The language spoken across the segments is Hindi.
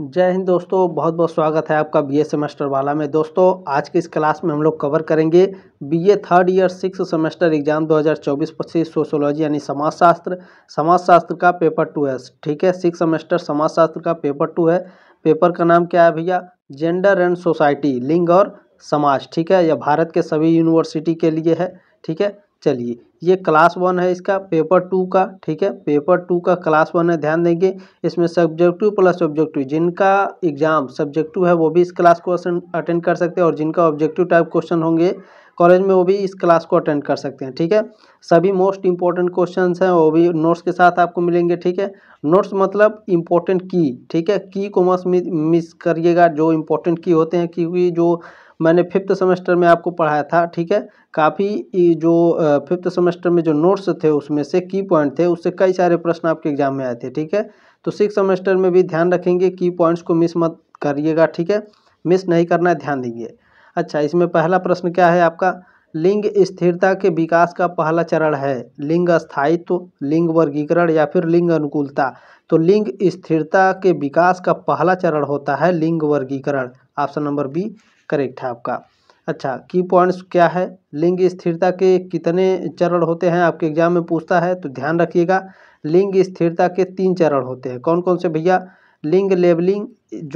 जय हिंद दोस्तों बहुत बहुत स्वागत है आपका बीए सेमेस्टर वाला में दोस्तों आज की इस क्लास में हम लोग कवर करेंगे BA third year six semester exam 2024-25 sociology यानी समाजशास्त्र समाजशास्त्र का पेपर टू है ठीक है सिक्स सेमेस्टर समाजशास्त्र का पेपर टू है पेपर का नाम क्या है भैया जेंडर एंड सोसाइटी लिंग और समाज ठीक है यह भारत के सभी यूनिवर्सिटी के लिए है ठीक है चलिए ये क्लास वन है इसका पेपर टू का ठीक है पेपर टू का क्लास वन है ध्यान देंगे इसमें सब्जेक्टिव प्लस ऑब्जेक्टिव जिनका एग्जाम सब्जेक्टिव है वो भी इस क्लास को अटेंड कर सकते हैं और जिनका ऑब्जेक्टिव टाइप क्वेश्चन होंगे कॉलेज में वो भी इस क्लास को अटेंड कर सकते हैं ठीक है सभी मोस्ट इंपॉर्टेंट क्वेश्चन हैं वो भी नोट्स के साथ आपको मिलेंगे ठीक है नोट्स मतलब इंपॉर्टेंट की ठीक है की को मिस करिएगा जो इंपॉर्टेंट की होते हैं क्योंकि जो मैंने फिफ्थ सेमेस्टर में आपको पढ़ाया था ठीक है काफ़ी जो फिफ्थ सेमेस्टर में जो नोट्स थे उसमें से की पॉइंट थे उससे कई सारे प्रश्न आपके एग्जाम में आए थे ठीक है तो सिक्स सेमेस्टर में भी ध्यान रखेंगे की पॉइंट्स को मिस मत करिएगा ठीक है मिस नहीं करना है ध्यान दीजिए अच्छा इसमें पहला प्रश्न क्या है आपका लिंग स्थिरता के विकास का पहला चरण है लिंग स्थायित्व लिंग वर्गीकरण या फिर लिंग अनुकूलता तो लिंग स्थिरता के विकास का पहला चरण होता है लिंग वर्गीकरण ऑप्शन नंबर बी करेक्ट है आपका अच्छा की पॉइंट्स क्या है लिंग स्थिरता के कितने चरण होते हैं आपके एग्जाम में पूछता है तो ध्यान रखिएगा लिंग स्थिरता के तीन चरण होते हैं कौन कौन से भैया लिंग लेबलिंग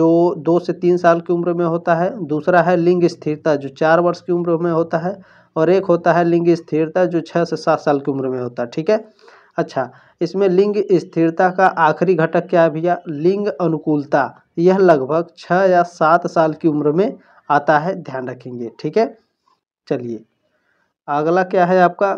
जो दो से तीन साल की उम्र में होता है दूसरा है लिंग स्थिरता जो चार वर्ष की उम्र में होता है और एक होता है लिंग स्थिरता जो छः से सात साल की उम्र में होता है ठीक है अच्छा इसमें लिंग स्थिरता का आखिरी घटक क्या है भैया लिंग अनुकूलता यह लगभग छः या सात साल की उम्र में आता है ध्यान रखेंगे ठीक है चलिए अगला क्या है आपका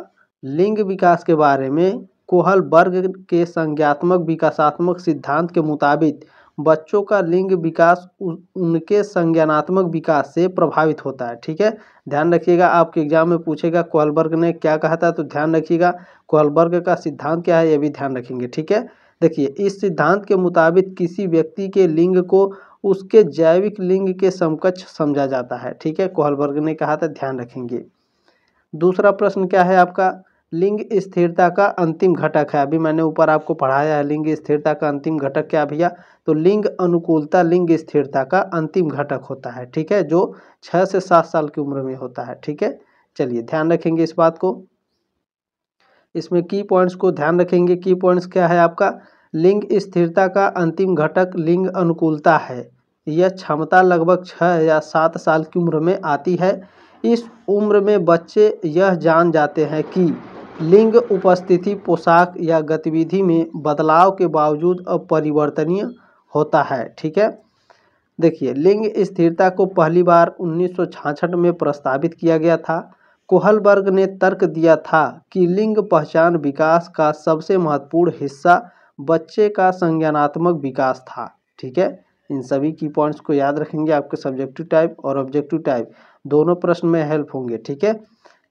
लिंग विकास के बारे में कोहल वर्ग के संज्ञात्मक विकासात्मक सिद्धांत के मुताबिक बच्चों का लिंग विकास उनके संज्ञानात्मक विकास से प्रभावित होता है ठीक है ध्यान रखिएगा आपके एग्जाम में पूछेगा कोहलबर्ग ने क्या कहा था तो ध्यान रखिएगा कोहलबर्ग का सिद्धांत क्या है ये भी ध्यान रखेंगे ठीक है देखिए इस सिद्धांत के मुताबिक किसी व्यक्ति के लिंग को उसके जैविक लिंग के समकक्ष समझा जाता है ठीक है कोहलबर्ग ने कहा था ध्यान रखेंगे दूसरा प्रश्न क्या है आपका लिंग स्थिरता का अंतिम घटक है अभी मैंने ऊपर आपको पढ़ाया है लिंग स्थिरता का अंतिम घटक क्या भैया तो लिंग अनुकूलता लिंग स्थिरता का अंतिम घटक होता है ठीक है जो छः से सात साल की उम्र में होता है ठीक है चलिए ध्यान रखेंगे इस बात को इसमें की पॉइंट्स को ध्यान रखेंगे की पॉइंट्स क्या है आपका लिंग स्थिरता का अंतिम घटक लिंग अनुकूलता है यह क्षमता लगभग छः या सात साल की उम्र में आती है इस उम्र में बच्चे यह जान जाते हैं कि लिंग उपस्थिति पोशाक या गतिविधि में बदलाव के बावजूद अपरिवर्तनीय होता है ठीक है देखिए लिंग स्थिरता को पहली बार उन्नीस में प्रस्तावित किया गया था कोहलबर्ग ने तर्क दिया था कि लिंग पहचान विकास का सबसे महत्वपूर्ण हिस्सा बच्चे का संज्ञानात्मक विकास था ठीक है इन सभी की पॉइंट्स को याद रखेंगे आपके सब्जेक्टिव टाइप और ऑब्जेक्टिव टाइप दोनों प्रश्न में हेल्प होंगे ठीक है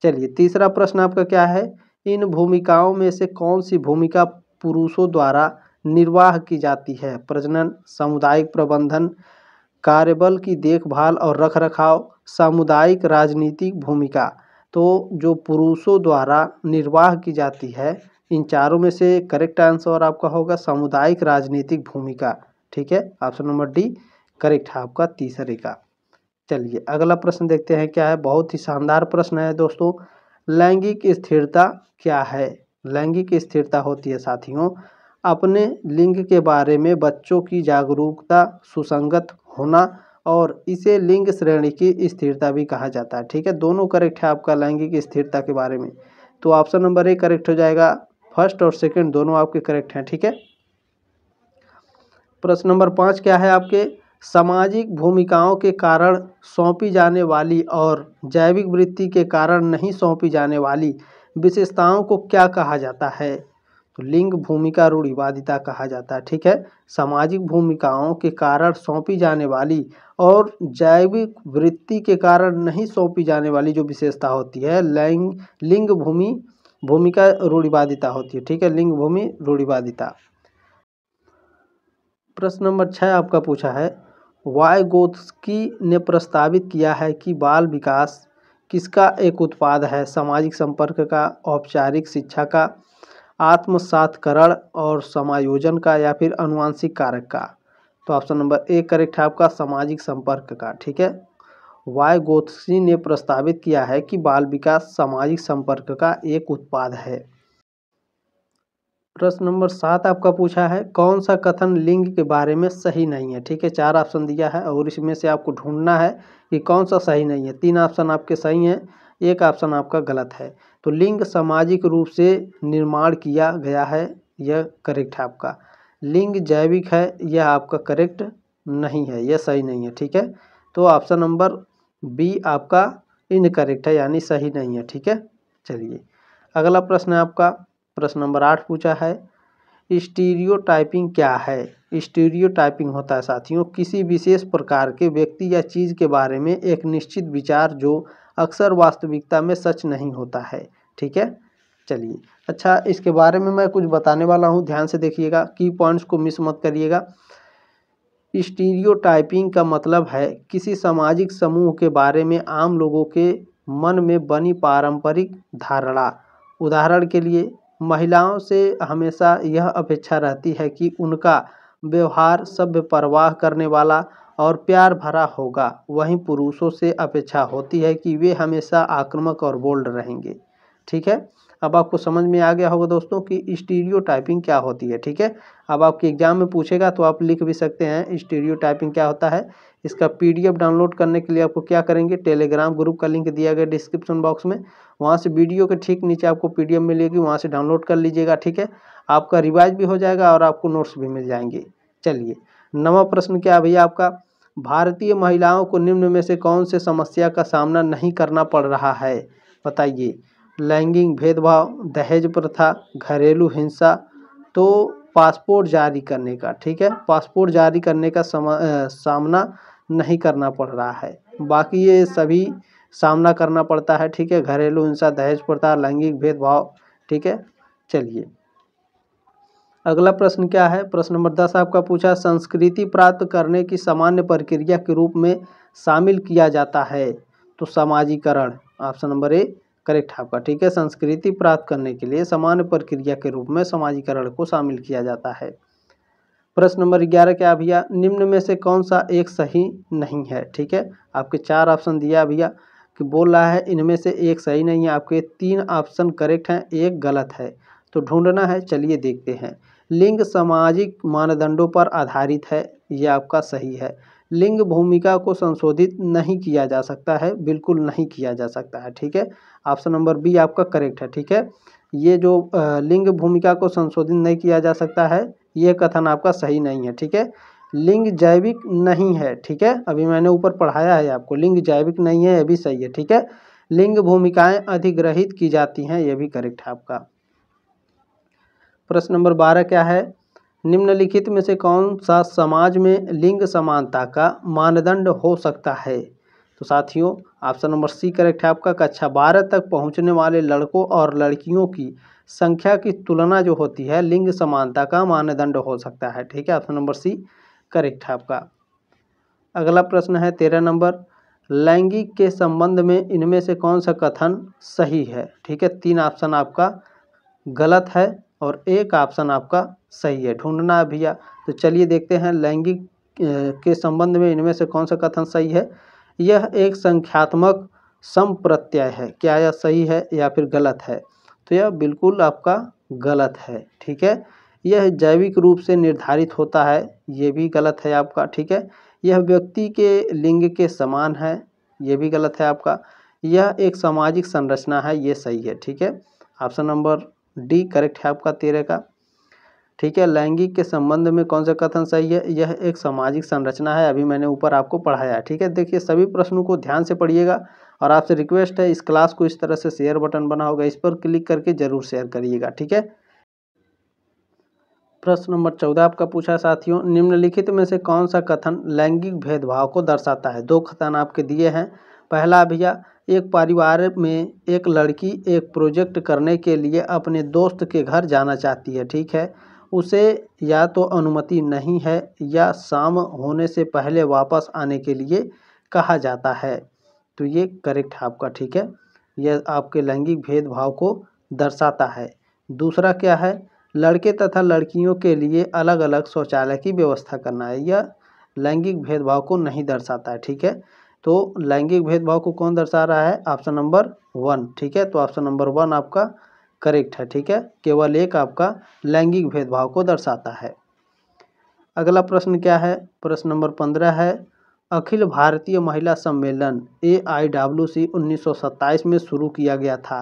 चलिए तीसरा प्रश्न आपका क्या है इन भूमिकाओं में से कौन सी भूमिका पुरुषों द्वारा निर्वाह की जाती है प्रजनन सामुदायिक प्रबंधन कार्यबल की देखभाल और रख रखाव सामुदायिक राजनीतिक भूमिका तो जो पुरुषों द्वारा निर्वाह की जाती है इन चारों में से करेक्ट आंसर आपका होगा सामुदायिक राजनीतिक भूमिका ठीक है ऑप्शन नंबर डी करेक्ट है आपका तीसरे का चलिए अगला प्रश्न देखते हैं क्या है बहुत ही शानदार प्रश्न है दोस्तों लैंगिक स्थिरता क्या है लैंगिक स्थिरता होती है साथियों अपने लिंग के बारे में बच्चों की जागरूकता सुसंगत होना और इसे लिंग श्रेणी की स्थिरता भी कहा जाता है ठीक है दोनों करेक्ट है आपका लैंगिक स्थिरता के बारे में तो ऑप्शन नंबर ए करेक्ट हो जाएगा फर्स्ट और सेकंड दोनों आपके करेक्ट हैं ठीक है प्रश्न नंबर पाँच क्या है आपके सामाजिक भूमिकाओं के कारण सौंपी जाने वाली और जैविक वृत्ति के कारण नहीं सौंपी जाने वाली विशेषताओं को क्या कहा जाता है तो लिंग भूमिका रूढ़िवादिता कहा जाता है ठीक है सामाजिक भूमिकाओं के कारण सौंपी जाने वाली और जैविक वृत्ति के कारण नहीं सौंपी जाने वाली जो विशेषता होती है लैंग लिंग भूमि भूमिका रूढ़िवादिता होती है ठीक है लिंग भूमि रूढ़िवादिता प्रश्न नंबर छः आपका पूछा है वाइगोत्स्की ने प्रस्तावित किया है कि बाल विकास किसका एक उत्पाद है सामाजिक संपर्क का औपचारिक शिक्षा का आत्मसातकरण और समायोजन का या फिर अनुवांशिक कारक का तो ऑप्शन नंबर ए करेक्ट है आपका सामाजिक संपर्क का ठीक है वाय गोत्सी ने प्रस्तावित किया है कि बाल विकास सामाजिक संपर्क का एक उत्पाद है प्रश्न नंबर सात आपका पूछा है कौन सा कथन लिंग के बारे में सही नहीं है ठीक है चार ऑप्शन दिया है और इसमें से आपको ढूंढना है कि कौन सा सही नहीं है तीन ऑप्शन आपके सही हैं एक ऑप्शन आपका गलत है तो लिंग सामाजिक रूप से निर्माण किया गया है यह करेक्ट है आपका लिंग जैविक है यह आपका करेक्ट नहीं है यह सही नहीं है ठीक है तो ऑप्शन नंबर बी आपका इनकरेक्ट है यानी सही नहीं है ठीक है चलिए अगला प्रश्न है आपका प्रश्न नंबर आठ पूछा है स्टीरियो टाइपिंग क्या है स्टीरियो टाइपिंग होता है साथियों किसी विशेष प्रकार के व्यक्ति या चीज़ के बारे में एक निश्चित विचार जो अक्सर वास्तविकता में सच नहीं होता है ठीक है चलिए अच्छा इसके बारे में मैं कुछ बताने वाला हूँ ध्यान से देखिएगा की पॉइंट्स को मिस मत करिएगा स्टीरियो टाइपिंग का मतलब है किसी सामाजिक समूह के बारे में आम लोगों के मन में बनी पारंपरिक धारणा उदाहरण के लिए महिलाओं से हमेशा यह अपेक्षा रहती है कि उनका व्यवहार सभ्य परवाह करने वाला और प्यार भरा होगा वहीं पुरुषों से अपेक्षा होती है कि वे हमेशा आक्रामक और बोल्ड रहेंगे ठीक है अब आपको समझ में आ गया होगा दोस्तों कि स्टीरियो टाइपिंग क्या होती है ठीक है अब आपके एग्जाम में पूछेगा तो आप लिख भी सकते हैं स्टीरियो टाइपिंग क्या होता है इसका पीडीएफ डाउनलोड करने के लिए आपको क्या करेंगे टेलीग्राम ग्रुप का लिंक दिया गया डिस्क्रिप्शन बॉक्स में वहाँ से वीडियो के ठीक नीचे आपको एफ मिलेगी वहाँ से डाउनलोड कर लीजिएगा ठीक है आपका रिवाइज भी हो जाएगा और आपको नोट्स भी मिल जाएंगे चलिए नवा प्रश्न क्या भैया आपका भारतीय महिलाओं को निम्न में से कौन से समस्या का सामना नहीं करना पड़ रहा है बताइए लैंगिक भेदभाव दहेज प्रथा घरेलू हिंसा तो पासपोर्ट जारी करने का ठीक है पासपोर्ट जारी करने का समा, सामना नहीं करना पड़ रहा है बाकी ये सभी सामना करना पड़ता है ठीक है घरेलू हिंसा दहेज प्रथा लैंगिक भेदभाव ठीक है चलिए अगला प्रश्न क्या है प्रश्न नंबर दस आपका पूछा संस्कृति प्राप्त करने की सामान्य प्रक्रिया के रूप में शामिल किया जाता है तो समाजीकरण ऑप्शन नंबर ए करेक्ट आपका ठीक है संस्कृति प्राप्त करने के लिए सामान्य प्रक्रिया के रूप में समाजीकरण को शामिल किया जाता है प्रश्न नंबर ग्यारह क्या भैया निम्न में से कौन सा एक सही नहीं है ठीक है आपके चार ऑप्शन दिया भैया कि बोल रहा है इनमें से एक सही नहीं है आपके तीन ऑप्शन करेक्ट हैं एक गलत है तो ढूंढना है चलिए देखते हैं लिंग सामाजिक मानदंडों पर आधारित है यह आपका सही है लिंग भूमिका को संशोधित नहीं किया जा सकता है बिल्कुल नहीं किया जा सकता है ठीक है ऑप्शन नंबर बी आपका करेक्ट है ठीक है ये जो लिंग भूमिका को संशोधित नहीं किया जा सकता है ये कथन आपका सही नहीं है ठीक है लिंग जैविक नहीं है ठीक है अभी मैंने ऊपर पढ़ाया है आपको लिंग जैविक नहीं है ये भी सही है ठीक है लिंग भूमिकाएं अधिग्रहित की जाती हैं ये भी करेक्ट है आपका प्रश्न नंबर बारह क्या है निम्नलिखित में से कौन सा समाज में लिंग समानता का मानदंड हो सकता है तो साथियों ऑप्शन नंबर सी करेक्ट है आपका कक्षा बारह तक पहुंचने वाले लड़कों और लड़कियों की संख्या की तुलना जो होती है लिंग समानता का मानदंड हो सकता है ठीक है ऑप्शन नंबर सी करेक्ट है आपका अगला प्रश्न है तेरह नंबर लैंगिक के संबंध में इनमें से कौन सा कथन सही है ठीक है तीन ऑप्शन आपका गलत है और एक ऑप्शन आपका सही है ढूंढना है भैया तो चलिए देखते हैं लैंगिक के संबंध में इनमें से कौन सा कथन सही है यह एक संख्यात्मक संप्रत्यय है क्या यह सही है या फिर गलत है तो यह बिल्कुल आपका गलत है ठीक है यह जैविक रूप से निर्धारित होता है ये भी गलत है आपका ठीक है यह व्यक्ति के लिंग के समान है ये भी गलत है आपका यह एक सामाजिक संरचना है ये सही है ठीक है ऑप्शन नंबर डी करेक्ट है आपका तेरह का ठीक है लैंगिक के संबंध में कौन सा कथन सही है यह एक सामाजिक संरचना है अभी मैंने ऊपर आपको पढ़ाया है ठीक है देखिए सभी प्रश्नों को ध्यान से पढ़िएगा और आपसे रिक्वेस्ट है इस क्लास को इस तरह से शेयर बटन बना होगा इस पर क्लिक करके जरूर शेयर करिएगा ठीक है प्रश्न नंबर चौदह आपका पूछा साथियों निम्नलिखित में से कौन सा कथन लैंगिक भेदभाव को दर्शाता है दो कथन आपके दिए हैं पहला भैया एक परिवार में एक लड़की एक प्रोजेक्ट करने के लिए अपने दोस्त के घर जाना चाहती है ठीक है उसे या तो अनुमति नहीं है या शाम होने से पहले वापस आने के लिए कहा जाता है तो ये करेक्ट है आपका ठीक है यह आपके लैंगिक भेदभाव को दर्शाता है दूसरा क्या है लड़के तथा लड़कियों के लिए अलग अलग शौचालय की व्यवस्था करना है यह लैंगिक भेदभाव को नहीं दर्शाता है ठीक है तो लैंगिक भेदभाव को कौन दर्शा रहा है ऑप्शन नंबर वन ठीक है तो ऑप्शन नंबर वन आपका करेक्ट है ठीक है केवल एक आपका लैंगिक भेदभाव को दर्शाता है अगला प्रश्न क्या है प्रश्न नंबर पंद्रह है अखिल भारतीय महिला सम्मेलन ए आई डब्ल्यू सी उन्नीस में शुरू किया गया था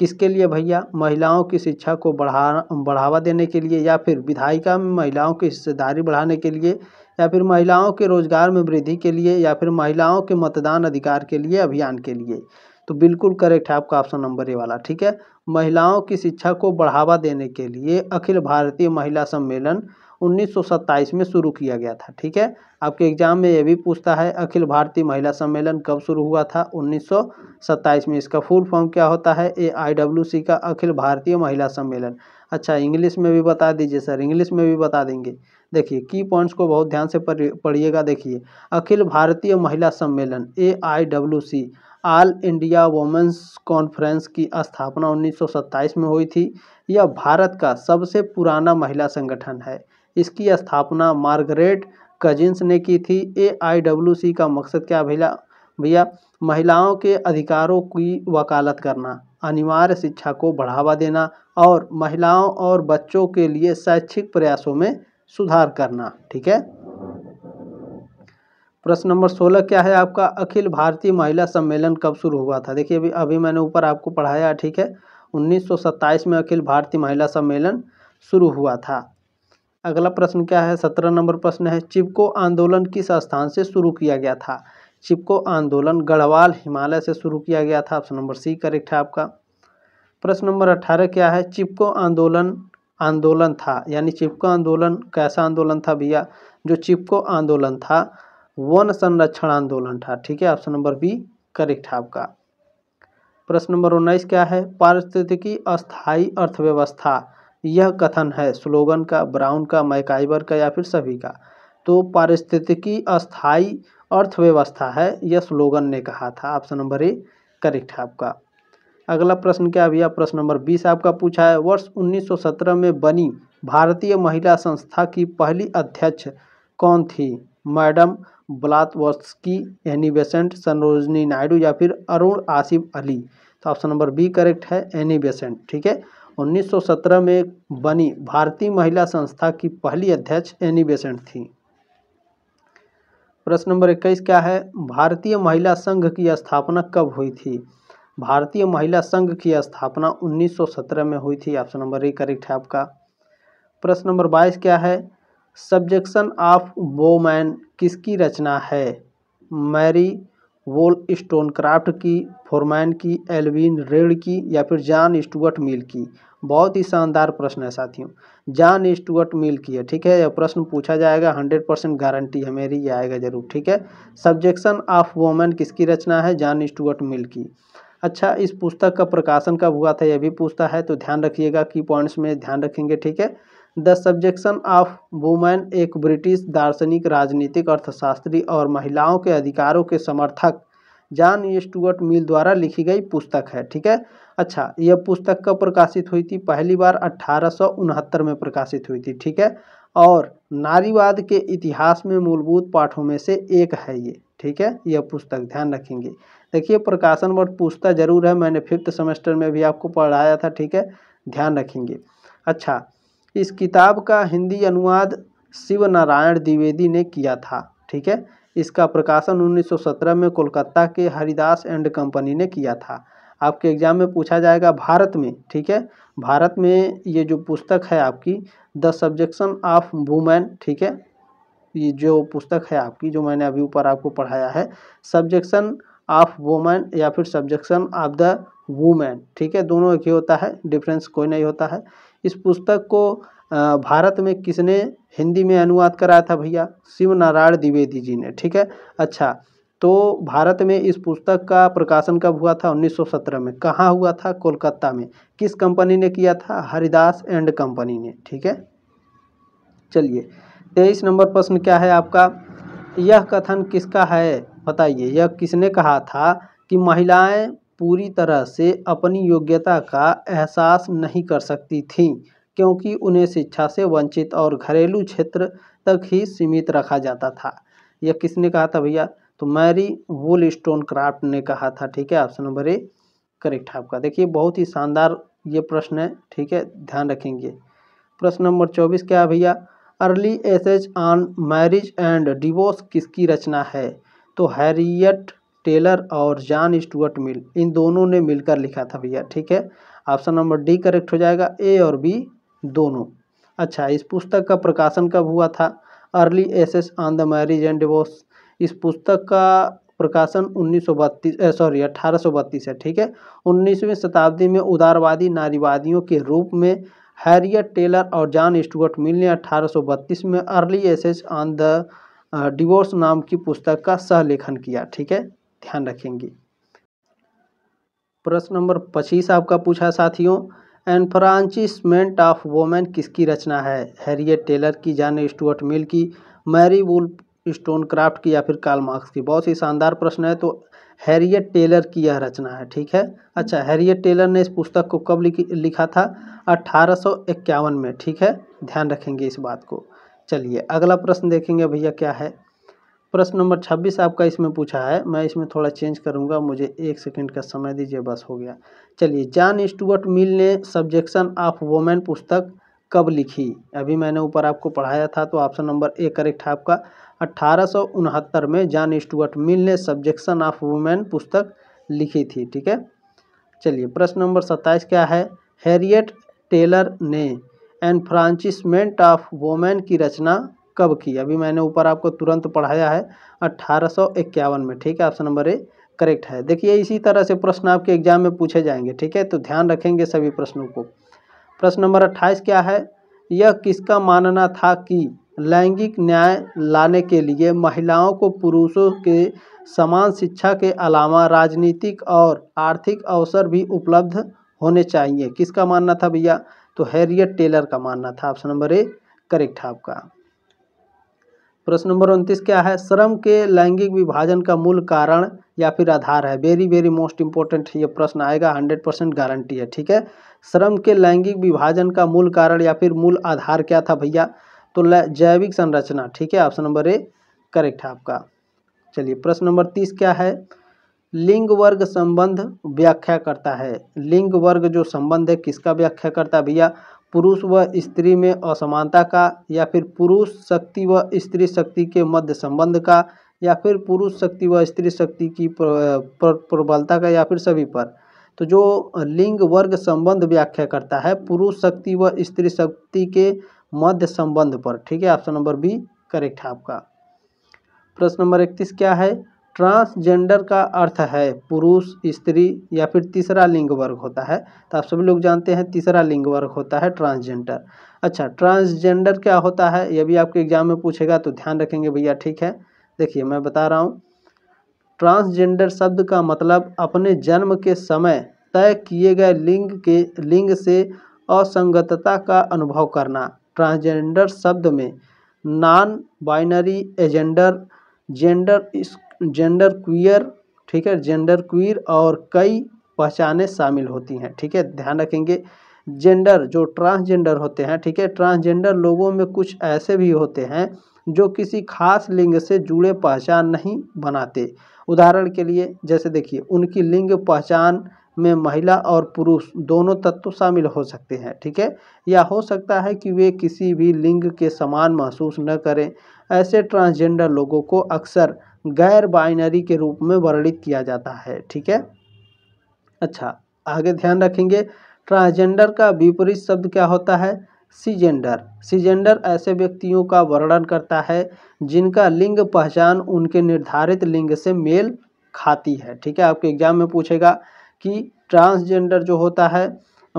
किसके लिए भैया महिलाओं की शिक्षा को बढ़ा बढ़ावा देने के लिए या फिर विधायिका में महिलाओं की हिस्सेदारी बढ़ाने के लिए या फिर महिलाओं के रोजगार में वृद्धि के लिए या फिर महिलाओं के मतदान अधिकार के लिए अभियान के लिए तो बिल्कुल करेक्ट है आपका ऑप्शन नंबर ए वाला ठीक है महिलाओं की शिक्षा को बढ़ावा देने के लिए अखिल भारतीय महिला सम्मेलन 1927 में शुरू किया गया था ठीक है आपके एग्जाम में यह भी पूछता है अखिल भारतीय महिला सम्मेलन कब शुरू हुआ था 1927 में इसका फुल फॉर्म क्या होता है ए आई का अखिल भारतीय महिला सम्मेलन अच्छा इंग्लिश में भी बता दीजिए सर इंग्लिश में भी बता देंगे देखिए की पॉइंट्स को बहुत ध्यान से पढ़िएगा देखिए अखिल भारतीय महिला सम्मेलन A I all India women's conference की स्थापना 1927 में हुई थी यह भारत का सबसे पुराना महिला संगठन है इसकी स्थापना मार्गरेट कजिन्स ने की थी ए आई का मकसद क्या भैया भैया महिलाओं के अधिकारों की वकालत करना अनिवार्य शिक्षा को बढ़ावा देना और महिलाओं और बच्चों के लिए शैक्षिक प्रयासों में सुधार करना ठीक है प्रश्न नंबर सोलह क्या है आपका अखिल भारतीय महिला सम्मेलन कब शुरू हुआ था देखिए अभी अभी मैंने ऊपर आपको पढ़ाया ठीक है 1927 में अखिल भारतीय महिला सम्मेलन शुरू हुआ था अगला प्रश्न क्या है सत्रह नंबर प्रश्न है चिपको आंदोलन किस स्थान से शुरू किया गया था चिपको आंदोलन गढ़वाल हिमालय से शुरू किया गया था ऑप्शन नंबर सी करेक्ट है आपका प्रश्न नंबर अठारह क्या है चिपको आंदोलन आंदोलन था यानी चिपको आंदोलन कैसा आंदोलन था भैया जो चिपको आंदोलन था वन संरक्षण आंदोलन था ठीक है ऑप्शन नंबर बी करेक्ट है आपका प्रश्न नंबर उन्नीस क्या है पारिस्थितिकी अस्थायी अर्थव्यवस्था यह कथन है स्लोगन का ब्राउन का मैकाइबर का या फिर सभी का तो पारिस्थितिकी अस्थाई अर्थव्यवस्था है यह स्लोगन ने कहा था ऑप्शन नंबर ए करेक्ट है आपका अगला प्रश्न क्या भैया प्रश्न नंबर बीस आपका पूछा है वर्ष 1917 में बनी भारतीय महिला संस्था की पहली अध्यक्ष कौन थी madam Blavatsky Annie Besant Sarojini Naidu या फिर अरुण आसिफ अली तो ऑप्शन नंबर बी करेक्ट है एनी बेसेंट ठीक है 1917 में बनी भारतीय महिला संस्था की पहली अध्यक्ष एनी बेसेंट थी प्रश्न नंबर इक्कीस क्या है भारतीय महिला संघ की स्थापना कब हुई थी भारतीय महिला संघ की स्थापना 1917 में हुई थी ऑप्शन नंबर ए करेक्ट है आपका प्रश्न नंबर बाईस क्या है सब्जेक्शन ऑफ वोमैन किसकी रचना है मैरी वोल स्टोनक्राफ्ट की फोरमैन की एलविन रेड की या फिर जॉन स्टुअर्ट मिल की बहुत ही शानदार प्रश्न है साथियों जॉन स्टुअर्ट मिल की है ठीक है यह प्रश्न पूछा जाएगा हंड्रेड परसेंट गारंटी है मेरी यह आएगा जरूर ठीक है सब्जेक्शन ऑफ वोमैन किसकी रचना है जॉन स्टुअर्ट मिल की अच्छा इस पुस्तक का प्रकाशन कब हुआ था यह भी पूछता है तो ध्यान रखिएगा की पॉइंट्स में ध्यान रखेंगे ठीक है द सब्जेक्शन ऑफ वुमेन एक ब्रिटिश दार्शनिक राजनीतिक अर्थशास्त्री और महिलाओं के अधिकारों के समर्थक जॉन स्टुअर्ट मिल द्वारा लिखी गई पुस्तक है ठीक है अच्छा यह पुस्तक कब प्रकाशित हुई थी पहली बार अट्ठारह में प्रकाशित हुई थी ठीक है और नारीवाद के इतिहास में मूलभूत पाठों में से एक है ये ठीक है यह पुस्तक ध्यान रखेंगे देखिए प्रकाशन वर्ष पुस्तक जरूर है मैंने फिफ्थ सेमेस्टर में भी आपको पढ़ाया था ठीक है ध्यान रखेंगे अच्छा इस किताब का हिंदी अनुवाद शिव नारायण द्विवेदी ने किया था ठीक है इसका प्रकाशन 1917 में कोलकाता के हरिदास एंड कंपनी ने किया था आपके एग्जाम में पूछा जाएगा भारत में ठीक है भारत में ये जो पुस्तक है आपकी द सब्जेक्शन ऑफ वुमेन ठीक है ये जो पुस्तक है आपकी जो मैंने अभी ऊपर आपको पढ़ाया है सब्जेक्शन ऑफ वुमेन या फिर सब्जेक्शन ऑफ द वुमेन ठीक है दोनों एक ही होता है डिफरेंस कोई नहीं होता है इस पुस्तक को भारत में किसने हिंदी में अनुवाद कराया था भैया शिव नारायण द्विवेदी जी ने ठीक है अच्छा तो भारत में इस पुस्तक का प्रकाशन कब हुआ था 1917 में कहाँ हुआ था कोलकाता में किस कंपनी ने किया था हरिदास एंड कंपनी ने ठीक है चलिए तेईस नंबर प्रश्न क्या है आपका यह कथन किसका है बताइए यह किसने कहा था कि महिलाएं पूरी तरह से अपनी योग्यता का एहसास नहीं कर सकती थीं क्योंकि उन्हें शिक्षा से वंचित और घरेलू क्षेत्र तक ही सीमित रखा जाता था यह किसने कहा था भैया तो मैरी वुल स्टोन क्राफ्ट ने कहा था ठीक है ऑप्शन नंबर ए करेक्ट आपका देखिए बहुत ही शानदार ये प्रश्न है ठीक है ध्यान रखेंगे प्रश्न नंबर चौबीस क्या है भैया early essays on marriage and divorce किसकी रचना है तो हैरियट टेलर और जॉन स्टुअर्ट मिल इन दोनों ने मिलकर लिखा था भैया ठीक है ऑप्शन नंबर डी करेक्ट हो जाएगा ए और बी दोनों अच्छा इस पुस्तक का प्रकाशन कब हुआ था early essays on the marriage and divorce इस पुस्तक का प्रकाशन उन्नीस सौ बत्तीस सॉरी अट्ठारह है ठीक है उन्नीसवीं शताब्दी में उदारवादी नारीवादियों के रूप में हैरियट टेलर और जॉन स्टुअर्ट मिल ने बत्तीस में early essays on the divorce नाम की पुस्तक का सह लेखन किया ठीक है ध्यान रखेंगे प्रश्न नंबर पच्चीस आपका पूछा साथियों एनफ्रांचिसमेंट ऑफ वोमेन किसकी रचना है हैरियट टेलर की जान स्टुअर्ट मिल की मैरी वुल स्टोन क्राफ्ट की या फिर कार्ल मार्क्स की बहुत ही शानदार प्रश्न है तो हैरियत टेलर की यह रचना है ठीक है अच्छा हैरियट टेलर ने इस पुस्तक को कब लिखा था अठारह में ठीक है ध्यान रखेंगे इस बात को चलिए अगला प्रश्न देखेंगे भैया क्या है प्रश्न नंबर छब्बीस आपका इसमें पूछा है मैं इसमें थोड़ा चेंज करूंगा मुझे एक सेकंड का समय दीजिए बस हो गया चलिए जॉन स्टुअर्ट मिल ने सब्जेक्शन ऑफ वोमेन पुस्तक कब लिखी अभी मैंने ऊपर आपको पढ़ाया था तो ऑप्शन नंबर ए करेक्ट है आपका अट्ठारह में जॉन स्टुअर्ट मिल ने सब्जेक्शन ऑफ वुमेन पुस्तक लिखी थी ठीक है चलिए प्रश्न नंबर सत्ताईस क्या है हैरियट टेलर ने एनफ्रांचिसमेंट ऑफ वोमेन की रचना कब की अभी मैंने ऊपर आपको तुरंत पढ़ाया है अट्ठारह में ठीक है ऑप्शन नंबर ए करेक्ट है देखिए इसी तरह से प्रश्न आपके एग्जाम में पूछे जाएंगे ठीक है तो ध्यान रखेंगे सभी प्रश्नों को प्रश्न नंबर अट्ठाईस क्या है यह किसका मानना था कि लैंगिक न्याय लाने के लिए महिलाओं को पुरुषों के समान शिक्षा के अलावा राजनीतिक और आर्थिक अवसर भी उपलब्ध होने चाहिए किसका मानना था भैया तो हैरियर टेलर का मानना था ऑप्शन नंबर ए करेक्ट है आपका प्रश्न नंबर उनतीस क्या है श्रम के लैंगिक विभाजन का मूल कारण या फिर आधार है वेरी वेरी मोस्ट इंपॉर्टेंट ये प्रश्न आएगा हंड्रेड परसेंट गारंटी है ठीक है श्रम के लैंगिक विभाजन का मूल कारण या फिर मूल आधार क्या था भैया तो जैविक संरचना ठीक है ऑप्शन नंबर ए करेक्ट है आपका चलिए प्रश्न नंबर तीस क्या है लिंग वर्ग संबंध व्याख्या करता है लिंग वर्ग जो संबंध है किसका व्याख्या करता है भैया पुरुष व स्त्री में असमानता का या फिर पुरुष शक्ति व स्त्री शक्ति के मध्य संबंध का या फिर पुरुष शक्ति व स्त्री शक्ति की प्रबलता का या फिर सभी पर तो जो लिंग वर्ग संबंध व्याख्या करता है पुरुष शक्ति व स्त्री शक्ति के मध्य संबंध पर ठीक है ऑप्शन नंबर बी करेक्ट है आपका प्रश्न नंबर इकतीस क्या है ट्रांसजेंडर का अर्थ है पुरुष स्त्री या फिर तीसरा लिंग वर्ग होता है तो आप सभी लोग जानते हैं तीसरा लिंग वर्ग होता है ट्रांसजेंडर अच्छा ट्रांसजेंडर क्या होता है यह भी आपके एग्जाम में पूछेगा तो ध्यान रखेंगे भैया ठीक है देखिए मैं बता रहा हूँ ट्रांसजेंडर शब्द का मतलब अपने जन्म के समय तय किए गए लिंग के लिंग से असंगतता का अनुभव करना ट्रांसजेंडर शब्द में non binary agender gender cisgender queer ठीक है जेंडर क्वीर और कई पहचानें शामिल होती हैं ठीक है ध्यान रखेंगे जेंडर जो ट्रांसजेंडर होते हैं ठीक है ट्रांसजेंडर लोगों में कुछ ऐसे भी होते हैं जो किसी खास लिंग से जुड़े पहचान नहीं बनाते उदाहरण के लिए जैसे देखिए उनकी लिंग पहचान में महिला और पुरुष दोनों तत्व शामिल हो सकते हैं ठीक है या हो सकता है कि वे किसी भी लिंग के समान महसूस न करें ऐसे ट्रांसजेंडर लोगों को अक्सर गैर बाइनरी के रूप में वर्णित किया जाता है ठीक है अच्छा आगे ध्यान रखेंगे ट्रांसजेंडर का विपरीत शब्द क्या होता है सीजेंडर सीजेंडर ऐसे व्यक्तियों का वर्णन करता है जिनका लिंग पहचान उनके निर्धारित लिंग से मेल खाती है ठीक है आपके एग्जाम में पूछेगा कि ट्रांसजेंडर जो होता है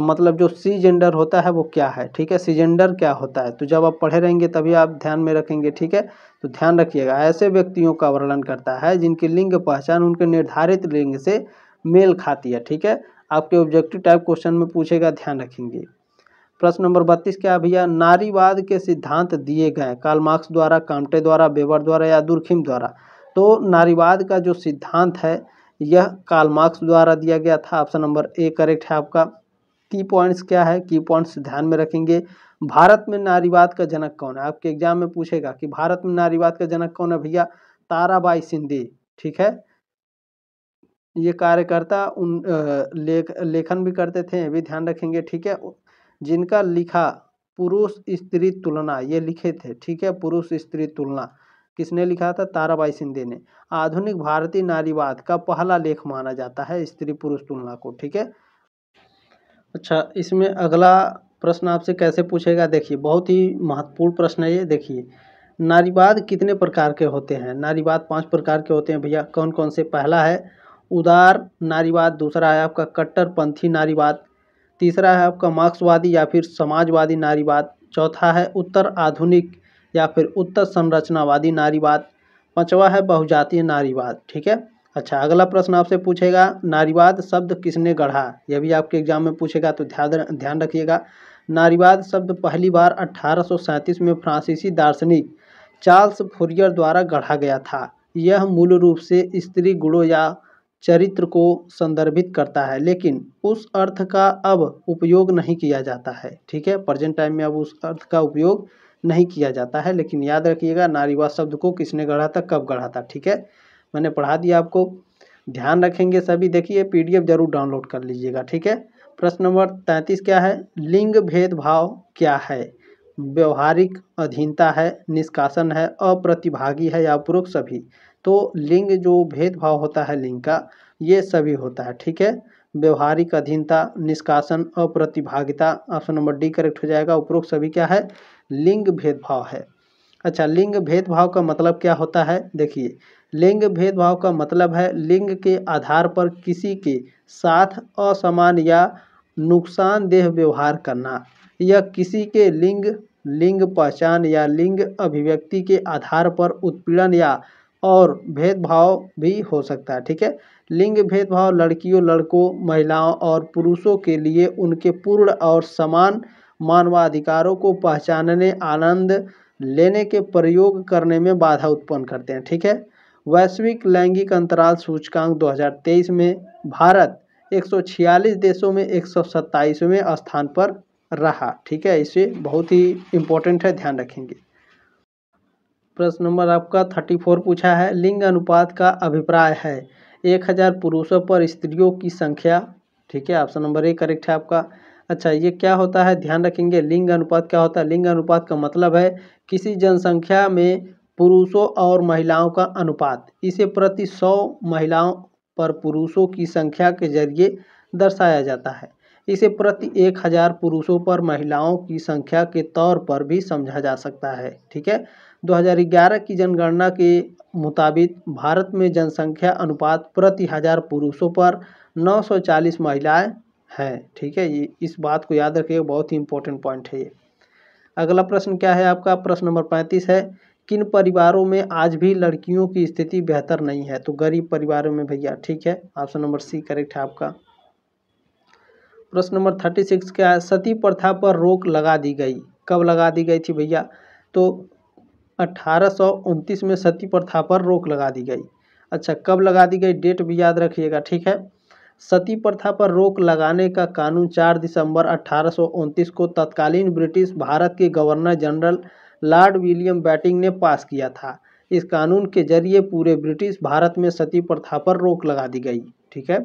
मतलब जो सी जेंडर होता है वो क्या है ठीक है सी जेंडर क्या होता है तो जब आप पढ़े रहेंगे तभी आप ध्यान में रखेंगे ठीक है तो ध्यान रखिएगा ऐसे व्यक्तियों का वर्णन करता है जिनकी लिंग पहचान उनके निर्धारित लिंग से मेल खाती है ठीक है आपके ऑब्जेक्टिव टाइप क्वेश्चन में पूछेगा ध्यान रखेंगे प्रश्न नंबर बत्तीस क्या भैया नारीवाद के सिद्धांत दिए गए कालमार्क्स मार्क्स द्वारा कामटे द्वारा बेबर द्वारा या दुर्खिम द्वारा तो नारीवाद का जो सिद्धांत है यह कालमार्क्स मार्क्स द्वारा दिया गया था ऑप्शन नंबर ए करेक्ट है आपका की पॉइंट्स क्या है की पॉइंट्स ध्यान में रखेंगे भारत में नारीवाद का जनक कौन है आपके एग्जाम में पूछेगा कि भारत में नारीवाद का जनक कौन है भैया ताराबाई सिंधे ठीक है ये कार्यकर्ता उन लेख लेखन भी करते थे भी ध्यान रखेंगे ठीक है जिनका लिखा पुरुष स्त्री तुलना ये लिखे थे ठीक है पुरुष स्त्री तुलना किसने लिखा था ताराबाई सिंधे ने आधुनिक भारतीय नारीवाद का पहला लेख माना जाता है स्त्री पुरुष तुलना को ठीक है अच्छा इसमें अगला प्रश्न आपसे कैसे पूछेगा देखिए बहुत ही महत्वपूर्ण प्रश्न है ये देखिए नारीवाद कितने प्रकार के होते हैं नारीवाद पांच प्रकार के होते हैं भैया कौन कौन से पहला है उदार नारीवाद दूसरा है आपका कट्टरपंथी नारीवाद तीसरा है आपका मार्क्सवादी या फिर समाजवादी नारीवाद चौथा है उत्तर आधुनिक या फिर उत्तर संरचनावादी नारीवाद पाँचवा है बहुजातीय नारीवाद ठीक है अच्छा अगला प्रश्न आपसे पूछेगा नारीवाद शब्द किसने गढ़ा यह भी आपके एग्जाम में पूछेगा तो ध्यान ध्यान रखिएगा नारीवाद शब्द पहली बार अठारह में फ्रांसीसी दार्शनिक चार्ल्स फुरियर द्वारा गढ़ा गया था यह मूल रूप से स्त्री गुणों या चरित्र को संदर्भित करता है लेकिन उस अर्थ का अब उपयोग नहीं किया जाता है ठीक है प्रजेंट टाइम में अब उस अर्थ का उपयोग नहीं किया जाता है लेकिन याद रखिएगा नारीवाद शब्द को किसने गढ़ा था कब गढ़ा था ठीक है मैंने पढ़ा दिया आपको ध्यान रखेंगे सभी देखिए पीडीएफ जरूर डाउनलोड कर लीजिएगा ठीक है प्रश्न नंबर तैंतीस क्या है लिंग भेदभाव क्या है व्यवहारिक अधीनता है निष्कासन है अप्रतिभागी है या पुरुष सभी तो लिंग जो भेदभाव होता है लिंग का ये सभी होता है ठीक है व्यवहारिक अधीनता निष्कासन अप्रतिभागिता ऑप्शन नंबर डी करेक्ट हो जाएगा उपरोक्त सभी क्या है लिंग भेदभाव है अच्छा लिंग भेदभाव का मतलब क्या होता है देखिए लिंग भेदभाव का मतलब है लिंग के आधार पर किसी के साथ असमान या नुकसानदेह व्यवहार करना यह किसी के लिंग लिंग पहचान या लिंग अभिव्यक्ति के आधार पर उत्पीड़न या और भेदभाव भी हो सकता है ठीक है लिंग भेदभाव लड़कियों लड़कों महिलाओं और पुरुषों के लिए उनके पूर्ण और समान मानवाधिकारों को पहचानने आनंद लेने के प्रयोग करने में बाधा उत्पन्न करते हैं ठीक है वैश्विक लैंगिक अंतराल सूचकांक 2023 में भारत 146 देशों में एक स्थान पर रहा ठीक है इसे बहुत ही इम्पोर्टेंट है ध्यान रखेंगे प्रश्न नंबर आपका थर्टी फोर पूछा है लिंग अनुपात का अभिप्राय है एक हज़ार पुरुषों पर स्त्रियों की संख्या ठीक है ऑप्शन नंबर ए करेक्ट है आपका अच्छा ये क्या होता है ध्यान रखेंगे लिंग अनुपात क्या होता है लिंग अनुपात का मतलब है किसी जनसंख्या में पुरुषों और महिलाओं का अनुपात इसे प्रति सौ महिलाओं पर पुरुषों की संख्या के जरिए दर्शाया जाता है इसे प्रति एक हज़ार पुरुषों पर महिलाओं की संख्या के तौर पर भी समझा जा सकता है ठीक है 2011 की जनगणना के मुताबिक भारत में जनसंख्या अनुपात प्रति हज़ार पुरुषों पर 940 महिलाएं हैं ठीक है ये इस बात को याद रखिए बहुत ही इंपॉर्टेंट पॉइंट है ये अगला प्रश्न क्या है आपका प्रश्न नंबर पैंतीस है किन परिवारों में आज भी लड़कियों की स्थिति बेहतर नहीं है तो गरीब परिवारों में भैया ठीक है ऑप्शन नंबर सी करेक्ट है आपका प्रश्न नंबर थर्टी सिक्स क्या है सती प्रथा पर रोक लगा दी गई कब लगा दी गई थी भैया तो अट्ठारह में सती प्रथा पर रोक लगा दी गई अच्छा कब लगा दी गई डेट भी याद रखिएगा ठीक है सती प्रथा पर रोक लगाने का कानून 4 दिसंबर अट्ठारह को तत्कालीन ब्रिटिश भारत के governor general lord William Bentinck ने पास किया था इस कानून के जरिए पूरे ब्रिटिश भारत में सती प्रथा पर रोक लगा दी गई ठीक है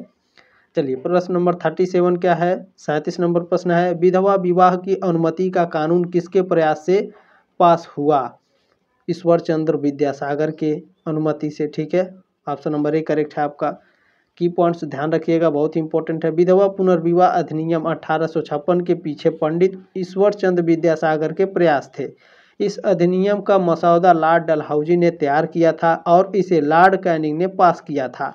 चलिए प्रश्न नंबर थर्टी सेवन क्या है सैंतीस नंबर प्रश्न है विधवा विवाह की अनुमति का कानून किसके प्रयास से पास हुआ ईश्वर चंद्र विद्यासागर के अनुमति से ठीक है ऑप्शन नंबर ए करेक्ट है आपका की पॉइंट्स ध्यान रखिएगा बहुत इंपॉर्टेंट है विधवा पुनर्विवाह अधिनियम अठारह के पीछे पंडित ईश्वर चंद्र विद्यासागर के प्रयास थे इस अधिनियम का मसौदा लॉर्ड डलहौजी ने तैयार किया था और इसे लॉर्ड कैनिंग ने पास किया था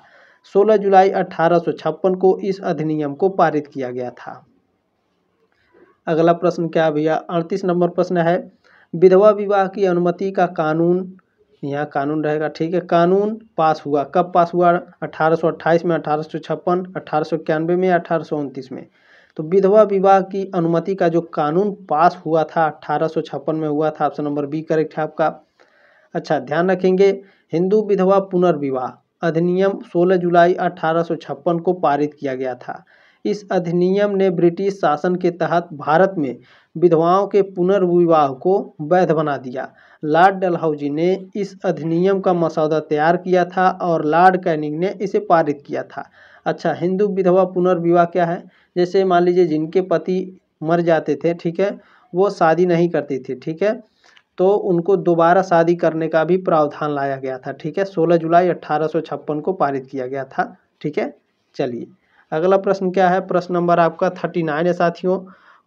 16 जुलाई अठारह को इस अधिनियम को पारित किया गया था अगला प्रश्न क्या भैया अड़तीस नंबर प्रश्न है विधवा विवाह की अनुमति का कानून यहाँ कानून रहेगा ठीक है कानून पास हुआ कब पास हुआ अठारह में अठारह सौ में अठारह में अठारह में तो विधवा विवाह की अनुमति का जो कानून पास हुआ था अठारह में हुआ था ऑप्शन नंबर बी करेक्ट है आपका अच्छा ध्यान रखेंगे हिंदू विधवा पुनर्विवाह अधिनियम 16 जुलाई अठारह को पारित किया गया था इस अधिनियम ने ब्रिटिश शासन के तहत भारत में विधवाओं के पुनर्विवाह को वैध बना दिया लॉर्ड डलहौजी ने इस अधिनियम का मसौदा तैयार किया था और लॉर्ड कैनिंग ने इसे पारित किया था अच्छा हिंदू विधवा पुनर्विवाह क्या है जैसे मान लीजिए जिनके पति मर जाते थे ठीक है वो शादी नहीं करती थी ठीक है तो उनको दोबारा शादी करने का भी प्रावधान लाया गया था ठीक है सोलह जुलाई अट्ठारह को पारित किया गया था ठीक है चलिए अगला प्रश्न क्या है प्रश्न नंबर आपका थर्टी नाइन है साथियों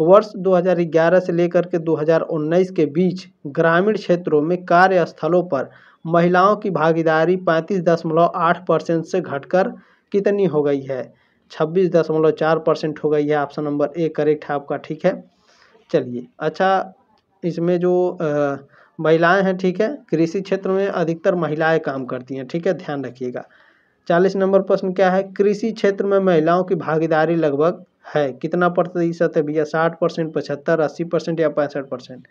वर्ष 2011 से लेकर के 2019 के बीच ग्रामीण क्षेत्रों में कार्यस्थलों पर महिलाओं की भागीदारी पैंतीस दशमलव आठ परसेंट से घटकर कितनी हो गई है छब्बीस दशमलव चार परसेंट होगा यह ऑप्शन नंबर ए करेक्ट है आपका ठीक है चलिए अच्छा इसमें जो महिलाएं हैं ठीक है कृषि क्षेत्र में अधिकतर महिलाएं काम करती हैं ठीक है ध्यान रखिएगा चालीस नंबर प्रश्न क्या है कृषि क्षेत्र में महिलाओं की भागीदारी लगभग है कितना प्रतिशत है भैया साठ परसेंट पचहत्तर अस्सी परसेंट या पैंसठ परसेंट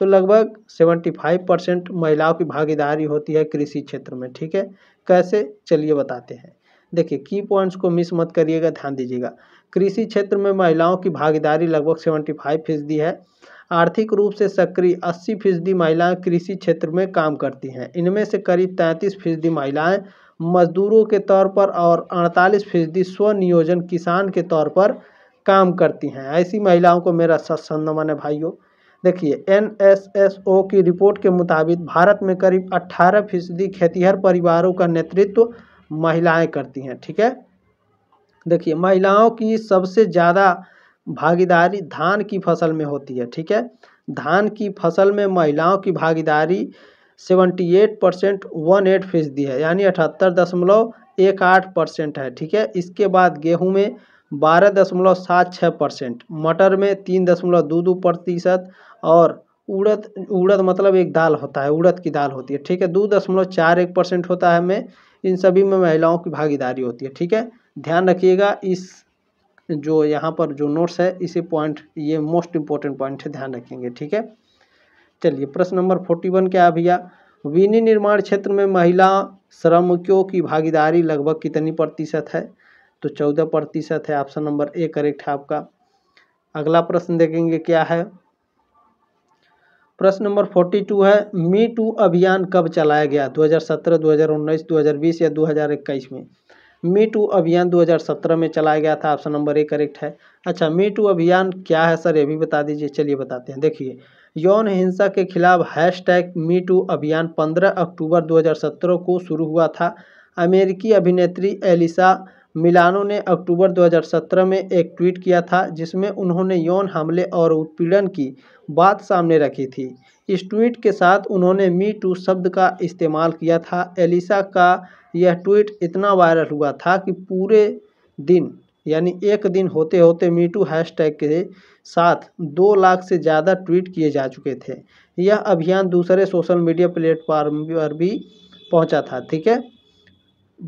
तो लगभग सेवेंटी फाइव परसेंट महिलाओं की भागीदारी होती है कृषि क्षेत्र में ठीक है कैसे चलिए बताते हैं देखिए की पॉइंट्स को मिस मत करिएगा ध्यान दीजिएगा कृषि क्षेत्र में महिलाओं की भागीदारी लगभग सेवेंटी फाइव फीसदी है आर्थिक रूप से सक्रिय अस्सी फीसदी महिलाएँ कृषि क्षेत्र में काम करती हैं इनमें से करीब तैंतीस फीसदी महिलाएँ मजदूरों के तौर पर और अड़तालीस फीसदी स्वनियोजन किसान के तौर पर काम करती हैं ऐसी महिलाओं को मेरा सत्सन्न मन है भाइयों देखिए एन की रिपोर्ट के मुताबिक भारत में करीब 18 फीसदी खेतीहर परिवारों का नेतृत्व महिलाएं करती हैं ठीक है देखिए महिलाओं की सबसे ज़्यादा भागीदारी धान की फसल में होती है ठीक है धान की फसल में महिलाओं की भागीदारी seventy eight percent one eight फीसदी है यानी अठहत्तर दशमलव एक आठ परसेंट है ठीक है इसके बाद गेहूं में बारह दशमलव सात छः परसेंट मटर में तीन दशमलव दो दो प्रतिशत और उड़द उड़द मतलब एक दाल होता है उड़द की दाल होती है ठीक है दो दशमलव चार एक परसेंट होता है हमें इन सभी में महिलाओं की भागीदारी होती है ठीक है ध्यान रखिएगा इस जो यहाँ पर जो नोट्स है इसे पॉइंट ये मोस्ट इम्पोर्टेंट पॉइंट है ध्यान रखेंगे ठीक है चलिए प्रश्न नंबर फोर्टी वन क्या भैया विनी निर्माण क्षेत्र में महिला श्रमिकों की भागीदारी लगभग कितनी प्रतिशत है तो चौदह प्रतिशत है ऑप्शन नंबर ए करेक्ट है आपका अगला प्रश्न देखेंगे क्या है प्रश्न नंबर फोर्टी टू है मी टू अभियान कब चलाया गया 2017, 2019, 2020 या 2021 में मी टू अभियान 2017 में चलाया गया था ऑप्शन नंबर ए करेक्ट है अच्छा मी टू अभियान क्या है सर ये भी बता दीजिए चलिए बताते हैं देखिए यौन हिंसा के खिलाफ हैशटैग मी टू अभियान 15 अक्टूबर 2017 को शुरू हुआ था अमेरिकी अभिनेत्री एलिसा मिलानो ने अक्टूबर 2017 में एक ट्वीट किया था जिसमें उन्होंने यौन हमले और उत्पीड़न की बात सामने रखी थी इस ट्वीट के साथ उन्होंने मी टू शब्द का इस्तेमाल किया था एलिसा का यह ट्वीट इतना वायरल हुआ था कि पूरे दिन यानी एक दिन होते होते मी हैश हैशटैग के साथ दो लाख से ज़्यादा ट्वीट किए जा चुके थे यह अभियान दूसरे सोशल मीडिया प्लेटफॉर्म पर भी पहुंचा था ठीक है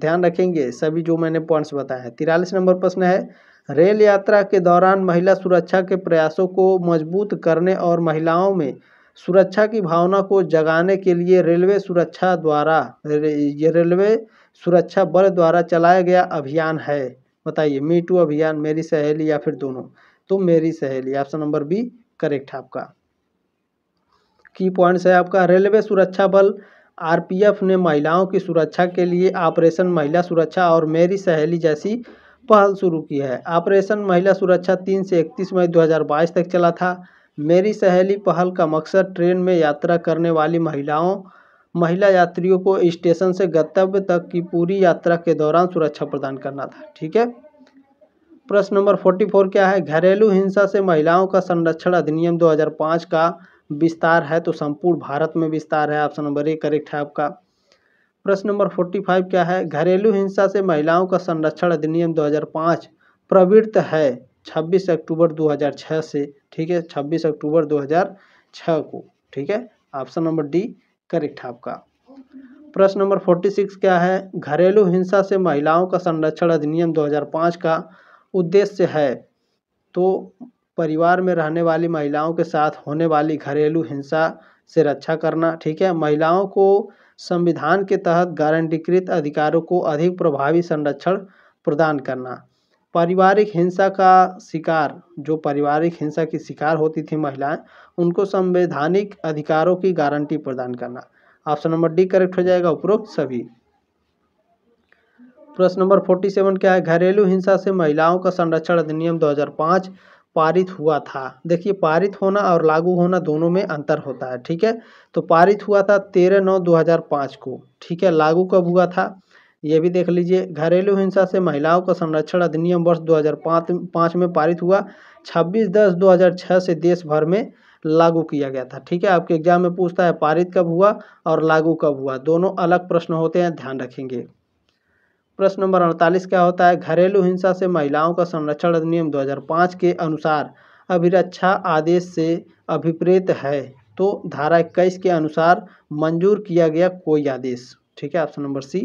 ध्यान रखेंगे सभी जो मैंने पॉइंट्स बताए हैं तिरालीस नंबर प्रश्न है रेल यात्रा के दौरान महिला सुरक्षा के प्रयासों को मजबूत करने और महिलाओं में सुरक्षा की भावना को जगाने के लिए रेलवे सुरक्षा द्वारा ये रेलवे सुरक्षा बल द्वारा चलाया गया अभियान है बताइए मी टू अभियान मेरी सहेली या फिर दोनों तो मेरी सहेली ऑप्शन नंबर बी करेक्ट है आपका की पॉइंट्स है आपका रेलवे सुरक्षा बल आरपीएफ ने महिलाओं की सुरक्षा के लिए ऑपरेशन महिला सुरक्षा और मेरी सहेली जैसी पहल शुरू की है ऑपरेशन महिला सुरक्षा तीन से इकतीस मई 2022 तक चला था मेरी सहेली पहल का मकसद ट्रेन में यात्रा करने वाली महिलाओं महिला यात्रियों को स्टेशन से गंतव्य तक की पूरी यात्रा के दौरान सुरक्षा प्रदान करना था ठीक है प्रश्न नंबर फोर्टी फोर क्या है घरेलू हिंसा से महिलाओं का संरक्षण अधिनियम 2005 का विस्तार है तो संपूर्ण भारत में विस्तार है ऑप्शन नंबर ए करेक्ट है आपका प्रश्न नंबर फोर्टी फाइव क्या है घरेलू हिंसा से महिलाओं का संरक्षण अधिनियम 2005 प्रवृत्त है 26 अक्टूबर 2006 से ठीक है 26 अक्टूबर 2006 को ठीक है ऑप्शन नंबर डी करेक्ट है आपका प्रश्न नंबर फोर्टी सिक्स क्या है घरेलू हिंसा से महिलाओं का संरक्षण अधिनियम 2005 का उद्देश्य है तो परिवार में रहने वाली महिलाओं के साथ होने वाली घरेलू हिंसा से रक्षा करना ठीक है महिलाओं को संविधान के तहत गारंटीकृत अधिकारों को अधिक प्रभावी संरक्षण प्रदान करना पारिवारिक हिंसा का शिकार जो पारिवारिक हिंसा की शिकार होती थी महिलाएं उनको संवैधानिक अधिकारों की गारंटी प्रदान करना ऑप्शन नंबर डी करेक्ट हो जाएगा उपरोक्त सभी प्रश्न नंबर फोर्टी सेवन क्या है घरेलू हिंसा से महिलाओं का संरक्षण अधिनियम दो हजार पाँच पारित हुआ था देखिए पारित होना और लागू होना दोनों में अंतर होता है ठीक है तो पारित हुआ था तेरह नौ दो हज़ार पाँच को ठीक है लागू कब हुआ था ये भी देख लीजिए घरेलू हिंसा से महिलाओं का संरक्षण अधिनियम वर्ष 2005 में पारित हुआ 26 दस 2006 से देश भर में लागू किया गया था ठीक है आपके एग्जाम में पूछता है पारित कब हुआ और लागू कब हुआ दोनों अलग प्रश्न होते हैं ध्यान रखेंगे प्रश्न नंबर अड़तालीस क्या होता है घरेलू हिंसा से महिलाओं का संरक्षण अधिनियम 2005 के अनुसार अभिरक्षा आदेश से अभिप्रेत है तो धारा इक्कीस के अनुसार मंजूर किया गया कोई आदेश ठीक है ऑप्शन नंबर सी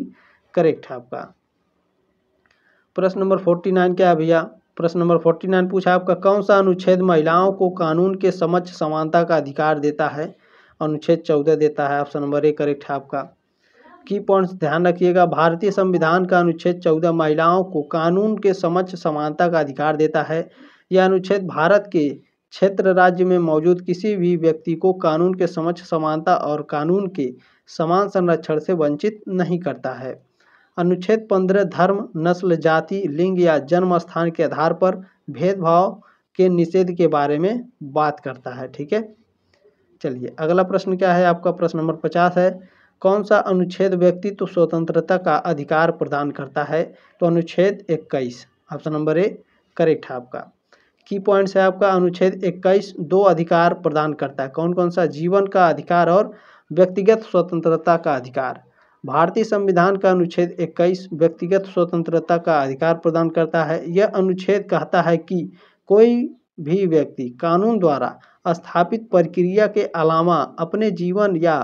करेक्ट है आपका प्रश्न नंबर फोर्टी नाइन क्या है भैया प्रश्न नंबर फोर्टी नाइन पूछा आपका कौन सा अनुच्छेद महिलाओं को कानून के समक्ष समानता का अधिकार देता है अनुच्छेद चौदह देता है ऑप्शन नंबर ए करेक्ट है आपका की पॉइंट्स ध्यान रखिएगा भारतीय संविधान का अनुच्छेद चौदह महिलाओं को कानून के समक्ष समानता का अधिकार देता है यह अनुच्छेद भारत के क्षेत्र राज्य में मौजूद किसी भी व्यक्ति को कानून के समक्ष समानता और कानून के समान संरक्षण से वंचित नहीं करता है अनुच्छेद पंद्रह धर्म नस्ल जाति लिंग या जन्म स्थान के आधार पर भेदभाव के निषेध के बारे में बात करता है ठीक है चलिए अगला प्रश्न क्या है आपका प्रश्न नंबर पचास है कौन सा अनुच्छेद व्यक्तित्व स्वतंत्रता का अधिकार प्रदान करता है तो अनुच्छेद इक्कीस ऑप्शन नंबर ए करेक्ट है आपका की पॉइंट्स है आपका अनुच्छेद इक्कीस दो अधिकार प्रदान करता है कौन कौन सा जीवन का अधिकार और व्यक्तिगत स्वतंत्रता का अधिकार भारतीय संविधान का अनुच्छेद इक्कीस व्यक्तिगत स्वतंत्रता का अधिकार प्रदान करता है यह अनुच्छेद कहता है कि कोई भी व्यक्ति कानून द्वारा स्थापित प्रक्रिया के अलावा अपने जीवन या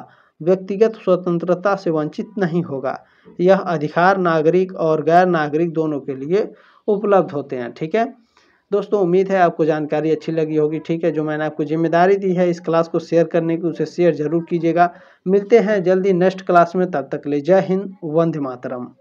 व्यक्तिगत स्वतंत्रता से वंचित नहीं होगा यह अधिकार नागरिक और गैर नागरिक दोनों के लिए उपलब्ध होते हैं ठीक है दोस्तों उम्मीद है आपको जानकारी अच्छी लगी होगी ठीक है जो मैंने आपको जिम्मेदारी दी है इस क्लास को शेयर करने की उसे शेयर जरूर कीजिएगा मिलते हैं जल्दी नेक्स्ट क्लास में तब तक ले जय हिंद वंदे मातरम